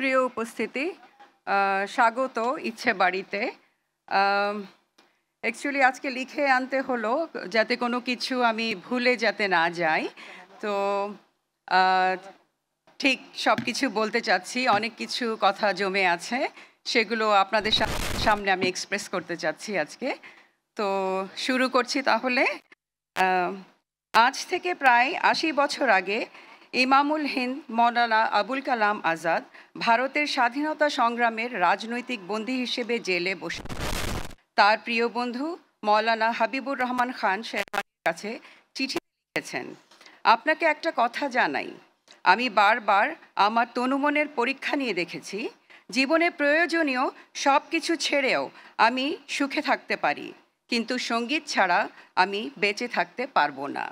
প্রিয় উপস্থিতি স্বাগত ইচ্ছে বাড়িতে অ্যাকচুয়ালি আজকে লিখে আনতে হলো যাতে কোনো কিছু আমি ভুলে যাতে না যাই তো ঠিক সব কিছু বলতে চাচ্ছি অনেক কিছু কথা জমে আছে সেগুলো আপনাদের সামনে আমি এক্সপ্রেস করতে চাচ্ছি আজকে তো শুরু করছি তাহলে আজ থেকে প্রায় আশি বছর আগে ইমামুল হিন্দ মৌলানা আবুল কালাম আজাদ ভারতের স্বাধীনতা সংগ্রামের রাজনৈতিক বন্দী হিসেবে জেলে বসে তার প্রিয় বন্ধু মৌলানা হাবিবুর রহমান খান শেরওয়ানির কাছে চিঠি লিখেছেন আপনাকে একটা কথা জানাই আমি বারবার আমার তনুমনের পরীক্ষা নিয়ে দেখেছি জীবনে প্রয়োজনীয় সব কিছু ছেড়েও আমি সুখে থাকতে পারি কিন্তু সঙ্গীত ছাড়া আমি বেঁচে থাকতে পারবো না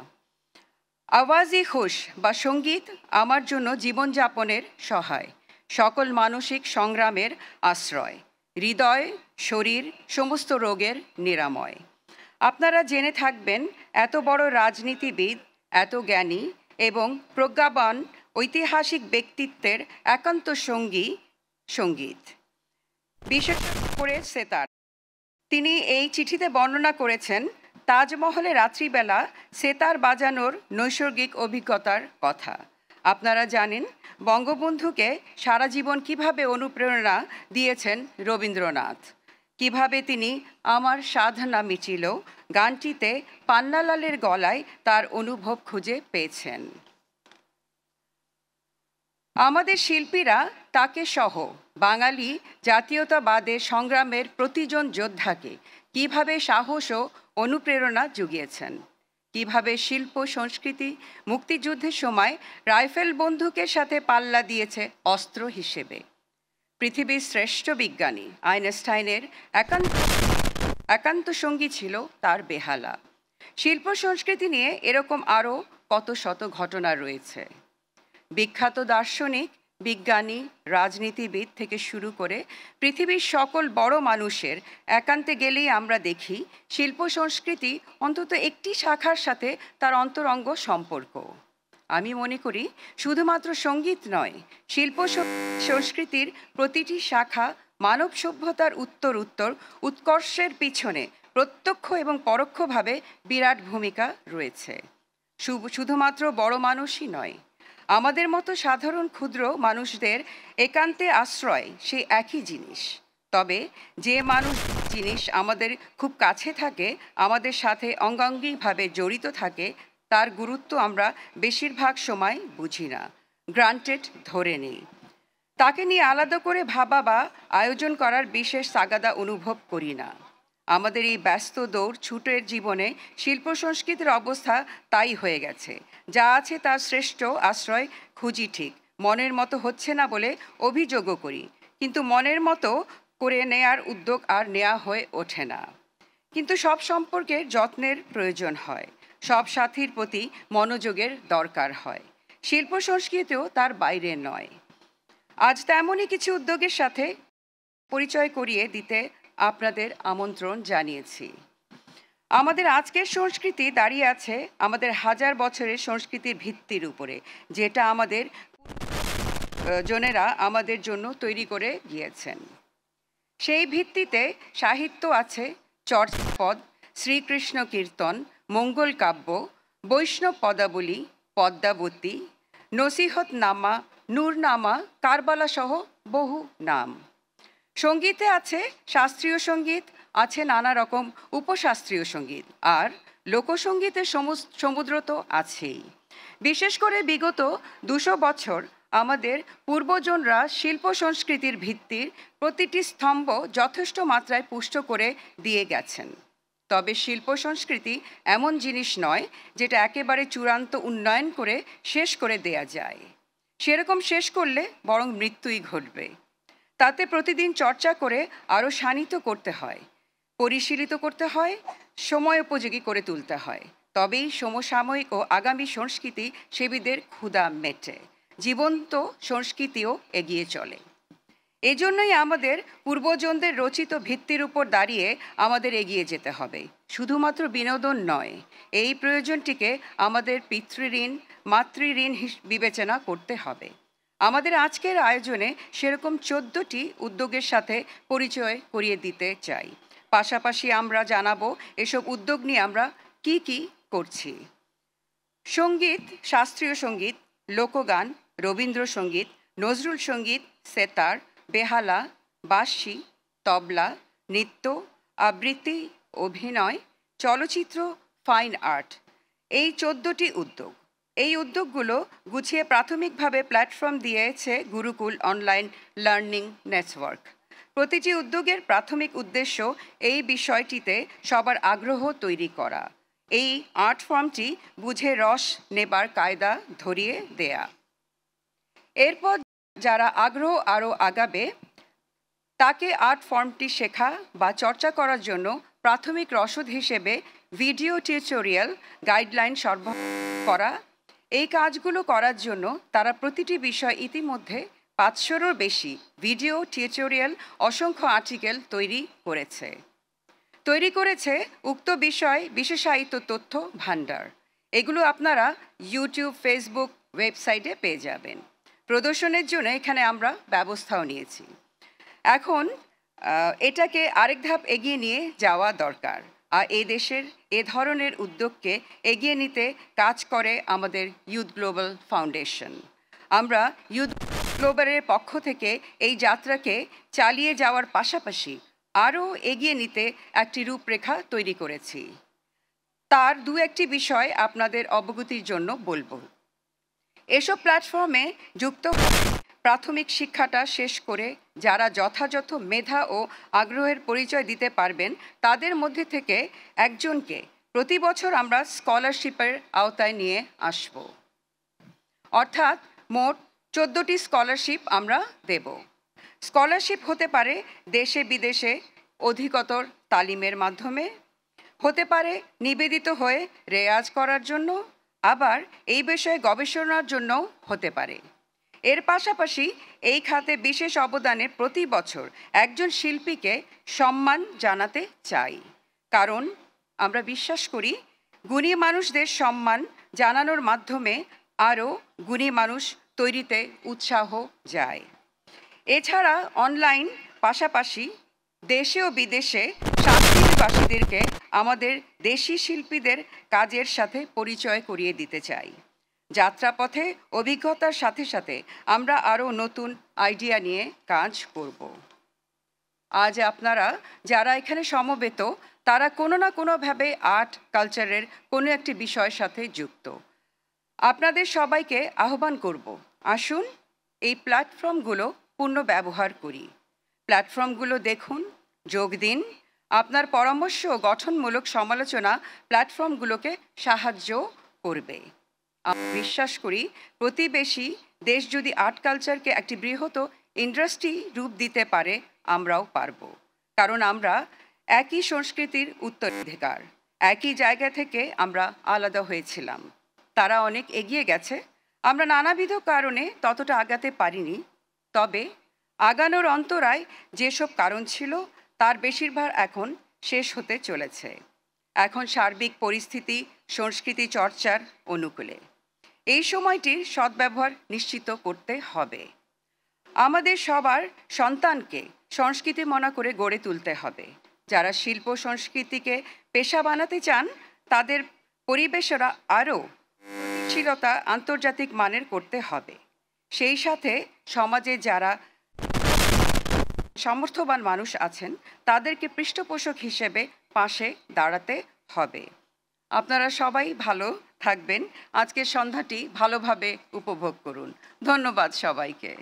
আওয়াজই খুশ বা সঙ্গীত আমার জন্য জীবনযাপনের সহায় সকল মানসিক সংগ্রামের আশ্রয় হৃদয় শরীর সমস্ত রোগের নিরাময় আপনারা জেনে থাকবেন এত বড় রাজনীতিবিদ এত জ্ঞানী এবং প্রজ্ঞাবান ঐতিহাসিক ব্যক্তিত্বের একান্ত সঙ্গী সঙ্গীত বিশেষ করে সেতার তিনি এই চিঠিতে বর্ণনা করেছেন তাজমহলে রাত্রিবেলা সেতার বাজানোর নৈসর্গিক অভিজ্ঞতার কথা আপনারা জানেন বঙ্গবন্ধুকে সারা জীবন কিভাবে অনুপ্রেরণা দিয়েছেন রবীন্দ্রনাথ কিভাবে তিনি আমার সাধনা মিছিল গানটিতে পান্নালালের গলায় তার অনুভব খুঁজে পেয়েছেন আমাদের শিল্পীরা তাকে সহ বাঙালি জাতীয়তাবাদের সংগ্রামের প্রতিজন যোদ্ধাকে কিভাবে সাহস ও অনুপ্রেরণা জুগিয়েছেন কিভাবে শিল্প সংস্কৃতি মুক্তিযুদ্ধের সময় রাইফেল বন্ধুকের সাথে পাল্লা দিয়েছে অস্ত্র হিসেবে পৃথিবীর শ্রেষ্ঠ বিজ্ঞানী আইনস্টাইনের একান্ত একান্ত সঙ্গী ছিল তার বেহালা শিল্প সংস্কৃতি নিয়ে এরকম আরও কত শত ঘটনা রয়েছে বিখ্যাত দার্শনিক বিজ্ঞানী রাজনীতিবিদ থেকে শুরু করে পৃথিবীর সকল বড় মানুষের একান্তে গেলেই আমরা দেখি শিল্প সংস্কৃতি অন্তত একটি শাখার সাথে তার অন্তরঙ্গ সম্পর্ক আমি মনে করি শুধুমাত্র সঙ্গীত নয় শিল্প সংস্কৃতির প্রতিটি শাখা মানব সভ্যতার উত্তর উত্তর উৎকর্ষের পিছনে প্রত্যক্ষ এবং পরোক্ষভাবে বিরাট ভূমিকা রয়েছে শুধুমাত্র বড় মানুষই নয় আমাদের মতো সাধারণ ক্ষুদ্র মানুষদের একান্তে আশ্রয় সেই একই জিনিস তবে যে মানুষ জিনিস আমাদের খুব কাছে থাকে আমাদের সাথে অঙ্গাঙ্গিভাবে জড়িত থাকে তার গুরুত্ব আমরা বেশিরভাগ সময় বুঝি না গ্রান্টেড ধরে নেই তাকে নিয়ে আলাদা করে ভাবা বা আয়োজন করার বিশেষ সাগাদা অনুভব করি না আমাদের এই ব্যস্ত দৌড় ছুটের জীবনে শিল্প সংস্কৃতির অবস্থা তাই হয়ে গেছে যা আছে তার শ্রেষ্ঠ আশ্রয় খুঁজি ঠিক মনের মতো হচ্ছে না বলে অভিযোগও করি কিন্তু মনের মতো করে নেয়ার উদ্যোগ আর নেওয়া হয়ে ওঠে না কিন্তু সব সম্পর্কে যত্নের প্রয়োজন হয় সব সাথীর প্রতি মনোযোগের দরকার হয় শিল্প সংস্কৃতিও তার বাইরে নয় আজ তেমনই কিছু উদ্যোগের সাথে পরিচয় করিয়ে দিতে আপনাদের আমন্ত্রণ জানিয়েছি আমাদের আজকের সংস্কৃতি দাঁড়িয়ে আছে আমাদের হাজার বছরের সংস্কৃতির ভিত্তির উপরে যেটা আমাদের জনেরা আমাদের জন্য তৈরি করে গিয়েছেন সেই ভিত্তিতে সাহিত্য আছে চর্চাপদ শ্রীকৃষ্ণ কীর্তন মঙ্গল কাব্য বৈষ্ণব পদাবলী পদ্মাবতী নসিহতনামা নূরনামা কারবালাসহ বহু নাম সঙ্গীতে আছে শাস্ত্রীয় সঙ্গীত আছে নানা রকম উপশাস্ত্রীয় সঙ্গীত আর লোকসঙ্গীতের সমুদ্র তো আছেই বিশেষ করে বিগত দুশো বছর আমাদের পূর্বজনরা শিল্প সংস্কৃতির ভিত্তির প্রতিটি স্তম্ভ যথেষ্ট মাত্রায় পুষ্ট করে দিয়ে গেছেন তবে শিল্প সংস্কৃতি এমন জিনিস নয় যেটা একেবারে চূড়ান্ত উন্নয়ন করে শেষ করে দেয়া যায় সেরকম শেষ করলে বরং মৃত্যুই ঘটবে তাতে প্রতিদিন চর্চা করে আরও শানিত করতে হয় পরিশীলিত করতে হয় সময় উপযোগী করে তুলতে হয় তবেই সমসাময়িক ও আগামী সংস্কৃতি সেবীদের ক্ষুধা মেটে জীবন্ত সংস্কৃতিও এগিয়ে চলে এজন্যই আমাদের পূর্বজনদের রচিত ভিত্তির উপর দাঁড়িয়ে আমাদের এগিয়ে যেতে হবে শুধুমাত্র বিনোদন নয় এই প্রয়োজনটিকে আমাদের পিতৃঋণ মাতৃঋণ বিবেচনা করতে হবে আমাদের আজকের আয়োজনে সেরকম চোদ্দটি উদ্যোগের সাথে পরিচয় করিয়ে দিতে চাই পাশাপাশি আমরা জানাবো এসব উদ্যোগ নিয়ে আমরা কি কি করছি সঙ্গীত শাস্ত্রীয় সঙ্গীত লোকগান রবীন্দ্রসঙ্গীত নজরুল সঙ্গীত সেতার বেহালা বাঁশি তবলা নৃত্য আবৃত্তি অভিনয় চলচ্চিত্র ফাইন আর্ট এই চোদ্দটি উদ্যোগ এই উদ্যোগগুলো গুছিয়ে প্রাথমিকভাবে প্ল্যাটফর্ম দিয়েছে গুরুকুল অনলাইন লার্নিং নেটওয়ার্ক প্রতিটি উদ্যোগের প্রাথমিক উদ্দেশ্য এই বিষয়টিতে সবার আগ্রহ তৈরি করা এই আর্ট ফর্মটি বুঝে রস নেবার কায়দা ধরিয়ে দেয়া এরপর যারা আগ্রহ আরও আগাবে তাকে আর্ট ফর্মটি শেখা বা চর্চা করার জন্য প্রাথমিক রসদ হিসেবে ভিডিও টিউটোরিয়াল গাইডলাইন সরবরাহ করা এই কাজগুলো করার জন্য তারা প্রতিটি বিষয় ইতিমধ্যে পাঁচশোরও বেশি ভিডিও টিউটোরিয়াল অসংখ্য আর্টিকেল তৈরি করেছে তৈরি করেছে উক্ত বিষয় বিশেষায়িত তথ্য ভাণ্ডার এগুলো আপনারা ইউটিউব ফেসবুক ওয়েবসাইটে পেয়ে যাবেন প্রদর্শনের জন্য এখানে আমরা ব্যবস্থাও নিয়েছি এখন এটাকে আরেক ধাপ এগিয়ে নিয়ে যাওয়া দরকার আর এ দেশের এ ধরনের উদ্যোগকে এগিয়ে নিতে কাজ করে আমাদের ইউথ গ্লোবাল ফাউন্ডেশন আমরা ইউথ গ্লোবালের পক্ষ থেকে এই যাত্রাকে চালিয়ে যাওয়ার পাশাপাশি আরও এগিয়ে নিতে একটি রূপরেখা তৈরি করেছি তার দু একটি বিষয় আপনাদের অবগতির জন্য বলবো এসব প্ল্যাটফর্মে যুক্ত প্রাথমিক শিক্ষাটা শেষ করে যারা যথাযথ মেধা ও আগ্রহের পরিচয় দিতে পারবেন তাদের মধ্যে থেকে একজনকে প্রতি বছর আমরা স্কলারশিপের আওতায় নিয়ে আসব অর্থাৎ মোট চোদ্দোটি স্কলারশিপ আমরা দেব স্কলারশিপ হতে পারে দেশে বিদেশে অধিকতর তালিমের মাধ্যমে হতে পারে নিবেদিত হয়ে রেয়াজ করার জন্য আবার এই বিষয়ে গবেষণার জন্যও হতে পারে এর পাশাপাশি এই খাতে বিশেষ অবদানে প্রতি বছর একজন শিল্পীকে সম্মান জানাতে চাই কারণ আমরা বিশ্বাস করি গুণী মানুষদের সম্মান জানানোর মাধ্যমে আরও গুণী মানুষ তৈরিতে উৎসাহ যায় এছাড়া অনলাইন পাশাপাশি দেশে ও বিদেশে সাংস্কৃতিকবাসীদেরকে আমাদের দেশি শিল্পীদের কাজের সাথে পরিচয় করিয়ে দিতে চাই যাত্রাপথে অভিজ্ঞতার সাথে সাথে আমরা আরও নতুন আইডিয়া নিয়ে কাজ করব আজ আপনারা যারা এখানে সমবেত তারা কোনো না কোনোভাবে আর্ট কালচারের কোনো একটি বিষয়ের সাথে যুক্ত আপনাদের সবাইকে আহ্বান করব আসুন এই প্ল্যাটফর্মগুলো পূর্ণ ব্যবহার করি প্ল্যাটফর্মগুলো দেখুন যোগ দিন আপনার পরামর্শ ও গঠনমূলক সমালোচনা প্ল্যাটফর্মগুলোকে সাহায্য করবে বিশ্বাস করি প্রতিবেশী দেশ যদি আর্ট কালচারকে একটি বৃহৎ ইন্ডাস্ট্রি রূপ দিতে পারে আমরাও পারব কারণ আমরা একই সংস্কৃতির উত্তরাধিকার একই জায়গা থেকে আমরা আলাদা হয়েছিলাম তারা অনেক এগিয়ে গেছে আমরা নানাবিধ কারণে ততটা আগাতে পারিনি তবে আগানোর অন্তরায় যেসব কারণ ছিল তার বেশিরভাগ এখন শেষ হতে চলেছে এখন সার্বিক পরিস্থিতি সংস্কৃতি চর্চার অনুকূলে এই সময়টির সদ্ব্যবহার নিশ্চিত করতে হবে আমাদের সবার সন্তানকে সংস্কৃতি মনা করে গড়ে তুলতে হবে যারা শিল্প সংস্কৃতিকে পেশা বানাতে চান তাদের পরিবেশরা আরও শীলতা আন্তর্জাতিক মানের করতে হবে সেই সাথে সমাজে যারা সামর্থ্যবান মানুষ আছেন তাদেরকে পৃষ্ঠপোষক হিসেবে পাশে দাঁড়াতে হবে আপনারা সবাই ভালো থাকবেন আজকের সন্ধ্যাটি ভালোভাবে উপভোগ করুন ধন্যবাদ সবাইকে